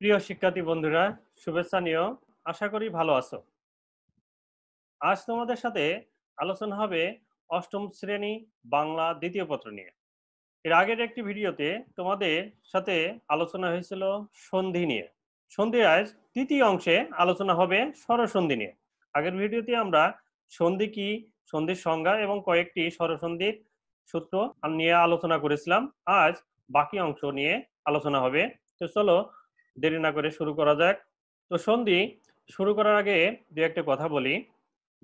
প্রিয় শিক্ষার্থী বন্ধুরা শুভেচ্ছা নিয়েও আশা করি ভালো আছো আজ তোমাদের সাথে আলোচনা হবে অষ্টম শ্রেণী বাংলা দ্বিতীয় পত্র নিয়ে এর আগের একটি ভিডিওতে তোমাদের সাথে আলোচনা হয়েছিল সন্ধি নিয়ে সন্ধি আজ তৃতীয় অংশে আলোচনা হবে স্বরসন্ধি নিয়ে আগের ভিডিওতে আমরা সন্ধি কি সন্ধির সংজ্ঞা এবং কয়েকটি সরসন্ধির সূত্র নিয়ে আলোচনা করেছিলাম আজ বাকি অংশ নিয়ে আলোচনা হবে তো চলো দেরি না করে শুরু করা যাক তো সন্ধি শুরু করার আগে দু একটা কথা বলি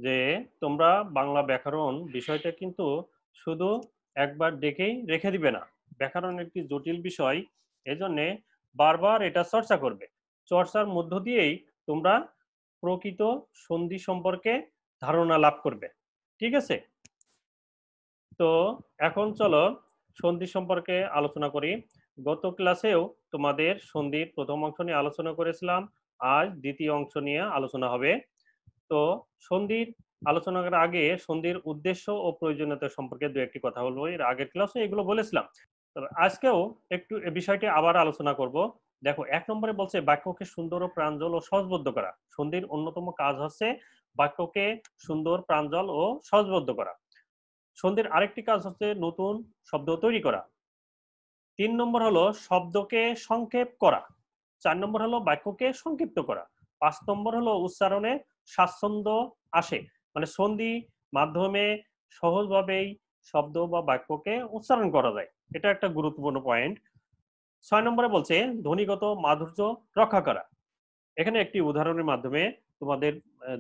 যে তোমরা বাংলা ব্যাকরণ বিষয়টা কিন্তু শুধু একবার ডেকেই রেখে দিবে না ব্যাকরণ একটি জটিল বিষয় এজন্যে বারবার এটা চর্চা করবে চর্চার মধ্য দিয়েই তোমরা প্রকৃত সন্ধি সম্পর্কে ধারণা লাভ করবে ঠিক আছে তো এখন চলো সন্ধি সম্পর্কে আলোচনা করি গত ক্লাসেও তোমাদের সন্ধির প্রথম অংশ নিয়ে আলোচনা করেছিলাম আজ দ্বিতীয় অংশ নিয়ে আলোচনা হবে তো সন্ধির আলোচনা করার আগে সন্ধির উদ্দেশ্য ও প্রয়োজনীয়তা সম্পর্কে দু একটি কথা বলবো এর আগের ক্লাসে এগুলো বলেছিলাম তবে আজকেও একটু এ বিষয়টি আবার আলোচনা করব দেখো এক নম্বরে বলছে বাক্যকে সুন্দর ও প্রাঞ্জল ও সহজবদ্ধ করা সন্ধির অন্যতম কাজ হচ্ছে বাক্যকে সুন্দর প্রাঞ্জল ও সহজবদ্ধ করা সন্ধির আরেকটি কাজ হচ্ছে নতুন শব্দ তৈরি করা তিন নম্বর হলো শব্দকে সংক্ষেপ করা চার নম্বর হলো বাক্যকে সংক্ষিপ্ত করা পাঁচ নম্বর হলো উচ্চারণে স্বাচ্ছন্দ্য আসে মানে সন্ধি মাধ্যমে সহজভাবেই শব্দ বা বাক্যকে উচ্চারণ করা যায় এটা একটা গুরুত্বপূর্ণ পয়েন্ট ছয় নম্বরে বলছে ধ্বনিগত মাধুর্য রক্ষা করা এখানে একটি উদাহরণের মাধ্যমে তোমাদের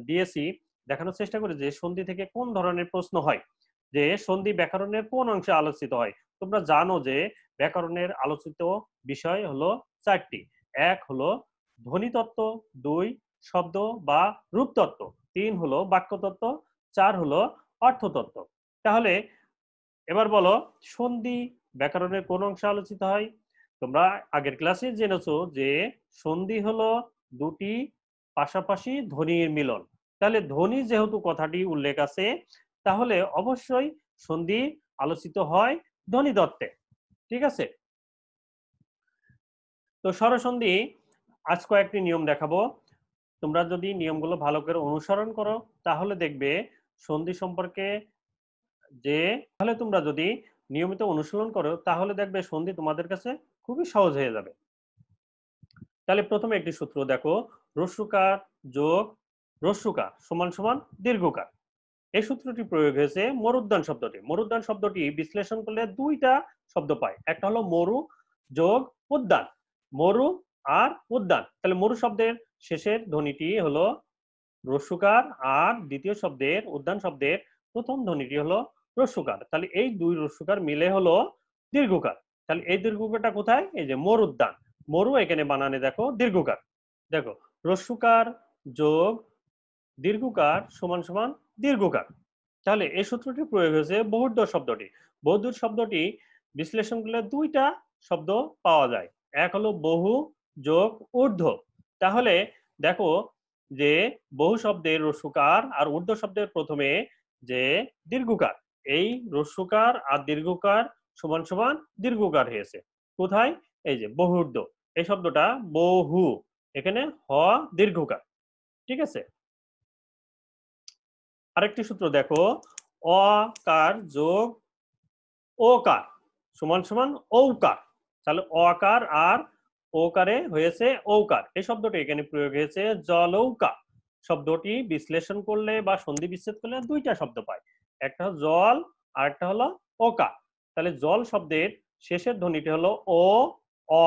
দিয়েছি দেখানোর চেষ্টা করে যে সন্ধি থেকে কোন ধরনের প্রশ্ন হয় যে সন্ধি ব্যাকরণের কোন অংশে আলোচিত হয় তোমরা জানো যে ব্যাকরণের আলোচিত বিষয় হলো চারটি এক হলো ধ্বনিতত্ত্ব দুই শব্দ বা রূপতত্ত্ব তিন হলো বাক্যতত্ত্ব চার হলো অর্থতত্ত্ব তাহলে এবার বলো সন্ধি ব্যাকরণের কোন অংশে আলোচিত হয় তোমরা আগের ক্লাসে জেনেছো যে সন্ধি হলো দুটি পাশাপাশি ধ্বনির মিলন তাহলে ধ্বনি যেহেতু কথাটি উল্লেখ আছে তাহলে অবশ্যই সন্ধি আলোচিত হয় ধ্বনি দত্তে ঠিক আছে তো স্বরসন্ধি আজ কয়েকটি নিয়ম দেখাবো তোমরা যদি নিয়মগুলো ভালো করে অনুসরণ করো তাহলে দেখবে সন্ধি সম্পর্কে যে তাহলে তোমরা যদি নিয়মিত অনুশীলন করো তাহলে দেখবে সন্ধি তোমাদের কাছে খুবই সহজ হয়ে যাবে তাহলে প্রথমে একটি সূত্র দেখো রস্যুকার যোগ রস্যুকার সমান সমান দীর্ঘকার এই সূত্রটি প্রয়োগ হয়েছে মরুদ্যান শব্দটি মরুদ্যান শব্দটি বিশ্লেষণ করলে দুইটা শব্দ পায় একটা হলো মরু যোগ উদ্যান মরু আর উদ্যান তাহলে মরু শব্দের শেষের ধ্বনিটি হলো রসুকার আর দ্বিতীয় শব্দের উদ্যান শব্দের প্রথম ধ্বনিটি হলো রসুকার তাহলে এই দুই রসুকার মিলে হলো দীর্ঘকার তাহলে এই দীর্ঘকারটা কোথায় এই যে মরুদ্যান মরু এখানে বানানে দেখো দীর্ঘকার দেখো রসুকার যোগ দীর্ঘকার সমান সমান দীর্ঘকার তাহলে এই সূত্রটি প্রয়োগ হয়েছে বহুদ্ধ শব্দটি বহুদূর শব্দটি বিশ্লেষণ করলে দুইটা শব্দ পাওয়া যায় এক হলো বহু যোগ ঊর্ধ্ব তাহলে দেখো যে বহু শব্দের রসুকার আর ঊর্ধ্ব শব্দের প্রথমে যে দীর্ঘকার এই রসুকার আর দীর্ঘকার সমান সমান দীর্ঘকার হয়েছে কোথায় এই যে বহুর্ধ এই শব্দটা বহু এখানে হ দীর্ঘকার ঠিক আছে আরেকটি সূত্র দেখো অকার যোগ ওকার সমান সমান ওকার তাহলে অকার আর ওকারে হয়েছে ওকার এই শব্দটি এখানে প্রয়োগ হয়েছে জলৌকা শব্দটি বিশ্লেষণ করলে বা সন্ধি বিচ্ছেদ করলে দুইটা শব্দ পায় একটা জল আর একটা হলো ওকা তাহলে জল শব্দের শেষের ধ্বনিটি হলো ও অ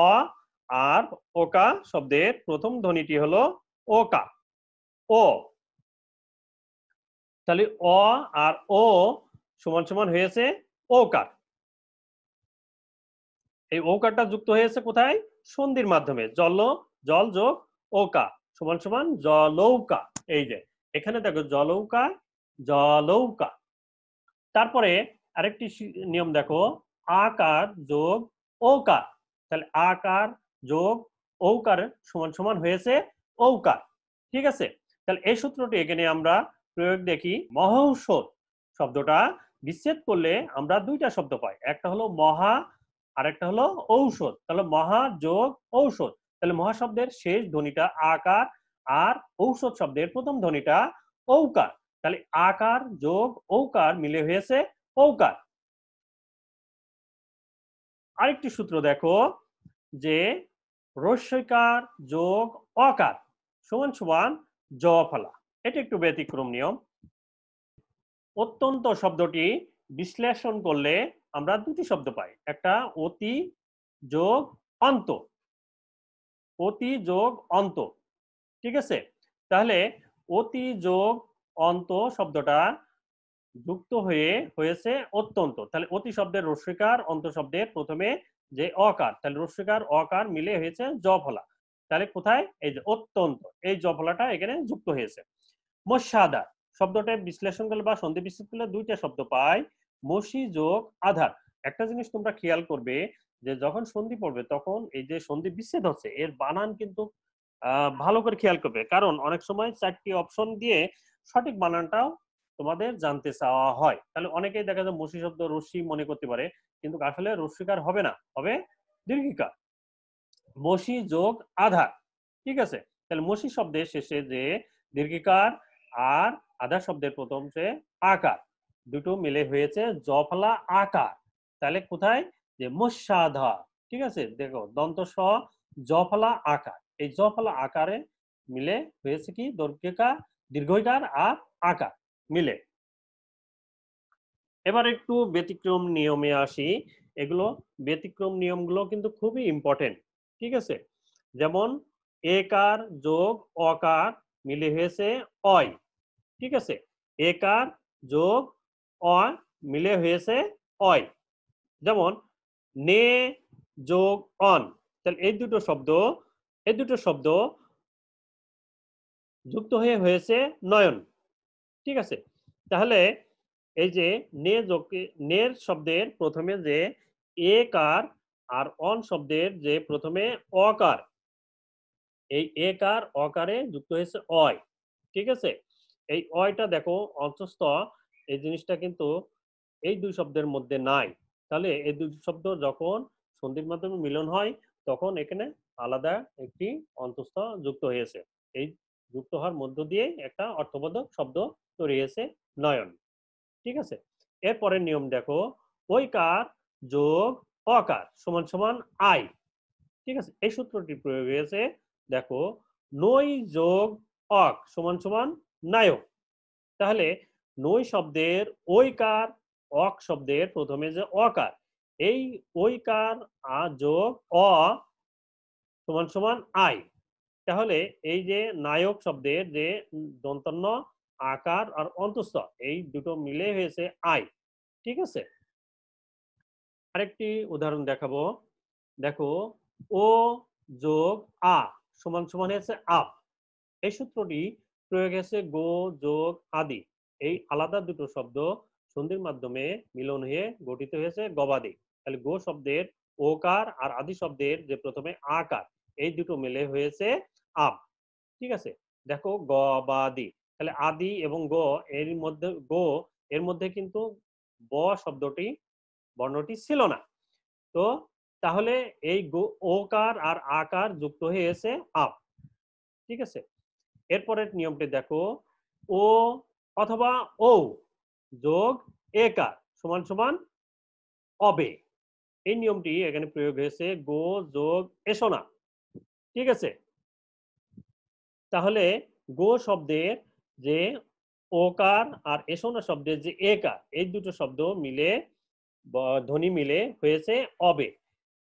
আর ওকা শব্দের প্রথম ধ্বনিটি হলো ওকা ও তাহলে অ আর ও সমান সমান হয়েছে ওকার এই ওকারটা যুক্ত হয়েছে কোথায় সন্ধির মাধ্যমে জল জল যোগ ওকা সমান সমান জলৌকা এই যে এখানে দেখো জলৌকা জলৌকা তারপরে আরেকটি নিয়ম দেখো আকার যোগ ওকার তাহলে আকার যোগ ওকার সমান সমান হয়েছে ওকার ঠিক আছে তাহলে এই সূত্রটি এখানে আমরা প্রয়োগ দেখি মহৌষধ শব্দটা বিচ্ছেদ করলে আমরা দুইটা শব্দ পাই একটা হলো মহা আর একটা হলো ঔষধ তাহলে মহা যোগ ঔষধ তাহলে মহা শব্দের শেষ ধ্বনিটা আকার আর ঔষধ শব্দের প্রথম ধ্বনিটা ঔকার তাহলে আকার যোগ ঔকার মিলে হয়েছে ঔকার আরেকটি সূত্র দেখো যে রস্যকার যোগ অকার সমান সমান জ ফলা এটা একটু ব্যতিক্রম নিয়ম অত্যন্ত শব্দটি বিশ্লেষণ করলে আমরা দুটি শব্দ পাই একটা অতি যোগ অন্ত অতি যোগ অন্ত ঠিক আছে তাহলে অতি যোগ অন্ত শব্দটা যুক্ত হয়ে হয়েছে অত্যন্ত তাহলে অতি শব্দের রশ্মিকার অন্ত শব্দের প্রথমে যে অকার তাহলে রশ্মিকার অকার মিলে হয়েছে জ ফলা তাহলে কোথায় এই যে অত্যন্ত এই জফলাটা এখানে যুক্ত হয়েছে মোসাদা শব্দটা বিশ্লেষণ করলে বা সন্ধি বিশ্লেষণ করলে দুইটা শব্দ পাই মসি যোগ আধার একটা জিনিস তোমরা খেয়াল করবে যে যখন সন্ধি পড়বে তখন এই যে সন্ধি বিচ্ছেদ হচ্ছে এর বানান কিন্তু আহ ভালো করে খেয়াল করবে কারণ অনেক সময় চারটি অপশন দিয়ে সঠিক বানানটাও তোমাদের জানতে চাওয়া হয় তাহলে অনেকেই দেখা যায় মসি শব্দ রশ্মি মনে করতে পারে কিন্তু আসলে রশ্মিকার হবে না হবে দীর্ঘিকার মসি যোগ আধার ঠিক আছে তাহলে মসি শব্দের শেষে যে দীর্ঘিকার আর আধার শব্দের প্রথম সে আকার দুটো মিলে হয়েছে জফলা আকার তাহলে কোথায় যে মস্যাধা ঠিক আছে দেখো দন্ত জফলা আকার এই জফলা আকারে মিলে হয়েছে কি দৈর্ঘ্যকার দীর্ঘকার আর আকার মিলে এবার একটু ব্যতিক্রম নিয়মে আসি এগুলো ব্যতিক্রম নিয়মগুলো কিন্তু খুবই ইম্পর্টেন্ট ঠিক আছে যেমন একার যোগ অকার মিলে হয়েছে অয় ঠিক আছে একার যোগ অয় মিলে হয়েছে অয় যেমন নে যোগ অন তাহলে এই দুটো শব্দ এই দুটো শব্দ যুক্ত হয়ে হয়েছে নয়ন ঠিক আছে তাহলে এই যে নে যোগ নের শব্দের প্রথমে যে এ কার আর অন শব্দের যে প্রথমে অকার এই একার অকারে যুক্ত হয়েছে অয় ঠিক আছে এই অয়টা দেখো অন্তঃস্থ এই জিনিসটা কিন্তু এই দুই শব্দের মধ্যে নাই তাহলে এই দুই শব্দ যখন সন্ধির মাধ্যমে মিলন হয় তখন এখানে আলাদা একটি অন্তস্থ যুক্ত হয়েছে এই যুক্ত হওয়ার মধ্য দিয়ে একটা অর্থবোধক শব্দ তৈরি হয়েছে নয়ন ঠিক আছে এরপরের নিয়ম দেখো ওই কার যোগ অকার সমান সমান আই ঠিক আছে এই সূত্রটি প্রয়োগ হয়েছে দেখো নই যোগ অক সমান সমান নায়ক তাহলে নই শব্দের কার অক শব্দের প্রথমে যে অকার এই ওইকার আ যোগ অ সমান সমান আই তাহলে এই যে নায়ক শব্দের যে দন্তন্য আকার আর অন্তঃস্থ এই দুটো মিলে হয়েছে আই ঠিক আছে আরেকটি উদাহরণ দেখাবো দেখো ও যোগ আ সমান সমান হয়েছে আপ এই সূত্রটি প্রয়োগ হয়েছে গো যোগ আদি এই আলাদা দুটো শব্দ সন্ধির মাধ্যমে মিলন হয়ে গঠিত হয়েছে গবাদি তাহলে গো শব্দের ওকার আর আদি শব্দের যে প্রথমে আকার এই দুটো মিলে হয়েছে আপ ঠিক আছে দেখো গবাদি তাহলে আদি এবং গ এর মধ্যে গো এর মধ্যে কিন্তু ব শব্দটি বর্ণটি ছিল না তো তাহলে এই ওকার আর আকার যুক্ত হয়েছে আপ ঠিক আছে এরপরের নিয়মটি দেখো ও অথবা ও যোগ একার সমান সমান অবে এই নিয়মটি এখানে প্রয়োগ হয়েছে গো যোগ এসোনা ঠিক আছে তাহলে গো শব্দের যে ওকার আর এসোনা শব্দের যে একার এই দুটো শব্দ মিলে ধ্বনি মিলে হয়েছে অবে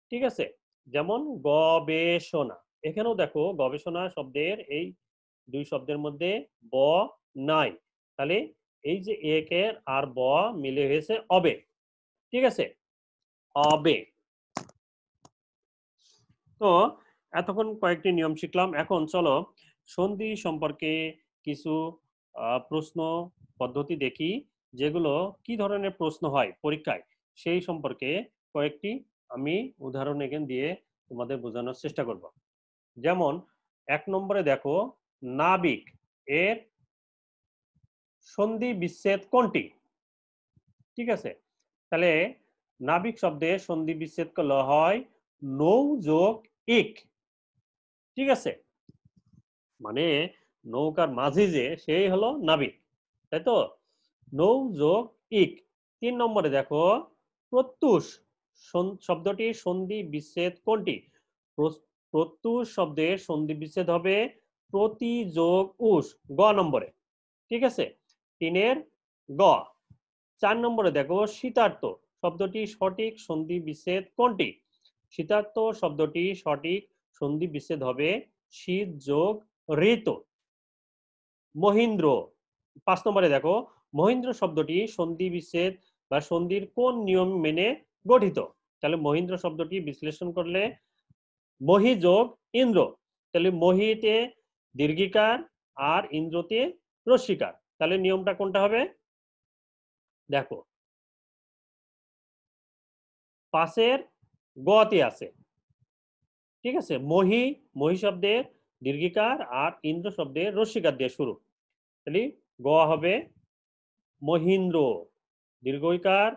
ঠিক আছে যেমন গবেষণা এখানেও দেখো গবেষণা শব্দের এই দুই শব্দের মধ্যে ব নাই তাহলে এই যে একের আর ব মিলে হয়েছে অবে ঠিক আছে অবে তো এতক্ষণ কয়েকটি নিয়ম শিখলাম এখন চলো সন্ধি সম্পর্কে কিছু প্রশ্ন পদ্ধতি দেখি যেগুলো কি ধরনের প্রশ্ন হয় পরীক্ষায় সেই সম্পর্কে কয়েকটি আমি উদাহরণ এখান দিয়ে তোমাদের বোঝানোর চেষ্টা করব যেমন এক নম্বরে দেখো নাবিক এর সন্ধি বিচ্ছেদ কোনটি ঠিক আছে তাহলে নাবিক শব্দে সন্ধি বিচ্ছেদ করলে হয় নৌ যোগ ইক ঠিক আছে মানে নৌকার মাঝি যে সেই হলো নাবিক তাই তো নৌ যোগ ইক তিন নম্বরে দেখো প্রত্যুষ শব্দটি সন্ধি বিচ্ছেদ কোনটি প্রত্যুষ শব্দে সন্ধি বিচ্ছেদ হবে প্রতি যোগ উষ গ নম্বরে ঠিক আছে তিনের গ চার নম্বরে দেখো শীতার্থ শব্দটি সঠিক সন্ধি বিচ্ছেদ কোনটি শীতার্থ শব্দটি সঠিক সন্ধি বিচ্ছেদ হবে শীত যোগ ঋতু মহিন্দ্র পাঁচ নম্বরে দেখো মহিন্দ্র শব্দটি সন্ধি বিচ্ছেদ বা সন্ধির কোন নিয়ম মেনে গঠিত তাহলে মহিন্দ্র শব্দটি বিশ্লেষণ করলে মহি যোগ ইন্দ্র তাহলে মহিতে দীর্ঘিকার আর ইন্দ্রতে রশ্মিকার তাহলে নিয়মটা কোনটা হবে দেখো পাশের গতে আছে ঠিক আছে মহি মহি শব্দের দীর্ঘিকার আর ইন্দ্র শব্দের রশ্মিকার দিয়ে শুরু তাহলে গ হবে মহিন্দ্র দীর্ঘকার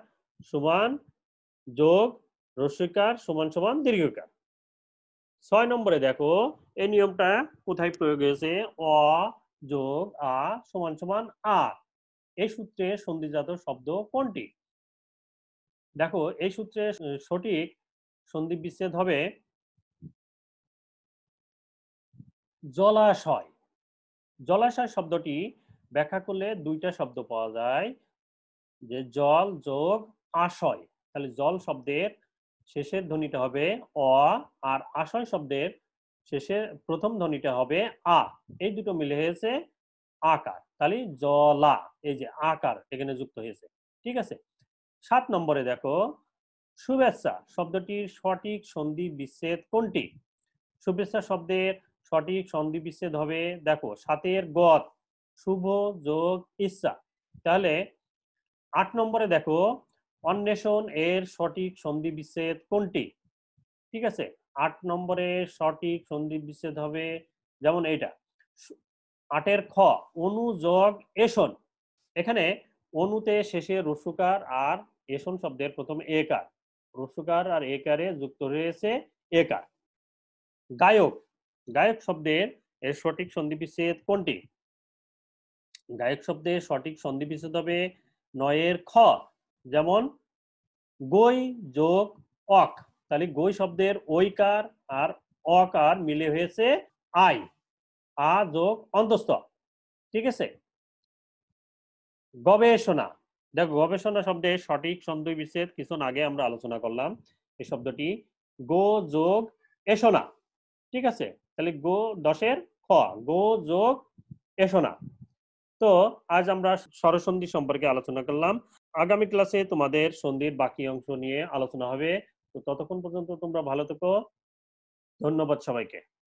সমান যোগ রস্যকার সমান সমান দীর্ঘকার ছয় নম্বরে দেখো এই নিয়মটা কোথায় প্রয়োগ হয়েছে অ যোগ আ সমান সমান আ এই সূত্রে সন্ধিজাত শব্দ কোনটি দেখো এই সূত্রে সঠিক সন্ধি বিচ্ছেদ হবে জলাশয় জলাশয় শব্দটি ব্যাখ্যা করলে দুইটা শব্দ পাওয়া যায় যে জল যোগ আশয় তাহলে জল শব্দের শেষের ধ্বনিটা হবে অ আর আশয় শব্দের শেষের প্রথম ধ্বনিটা হবে আ এই দুটো মিলে হয়েছে আকার তাহলে জলা এই যে আকার এখানে যুক্ত হয়েছে ঠিক আছে সাত নম্বরে দেখো শুভেচ্ছা শব্দটির সঠিক সন্ধি বিচ্ছেদ কোনটি শুভেচ্ছা শব্দের সঠিক সন্ধি বিচ্ছেদ হবে দেখো সাতের গত শুভ যোগ ইচ্ছা তাহলে আট নম্বরে দেখো অন্বেষণ এর সঠিক সন্ধি বিচ্ছেদ কোনটি ঠিক আছে আট নম্বরে সঠিক সন্ধি বিচ্ছেদ হবে যেমন এটা আটের খ অনুযোগ এসন এখানে অনুতে শেষে রসুকার আর এসন শব্দের প্রথম একার রসুকার আর একারে যুক্ত রয়েছে একার গায়ক গায়ক শব্দের এর সঠিক সন্ধি বিচ্ছেদ কোনটি গায়ক শব্দের সঠিক সন্ধি বিচ্ছেদ হবে নয়ের খ যেমন গই যোগ অক তাহলে গই শব্দের ঐকার আর অকার মিলে হয়েছে আই আ যোগ অন্তস্থ ঠিক আছে গবেষণা দেখো গবেষণা শব্দে সঠিক সন্ধি বিচ্ছেদ কিছুক্ষণ আগে আমরা আলোচনা করলাম এই শব্দটি গো যোগ এসোনা ঠিক আছে তাহলে গো দশের খ গো যোগ এসোনা তো আজ আমরা স্বরসন্ধি সম্পর্কে আলোচনা করলাম আগামী ক্লাসে তোমাদের সন্ধির বাকি অংশ নিয়ে আলোচনা হবে তো ততক্ষণ পর্যন্ত তোমরা ভালো থেকো ধন্যবাদ সবাইকে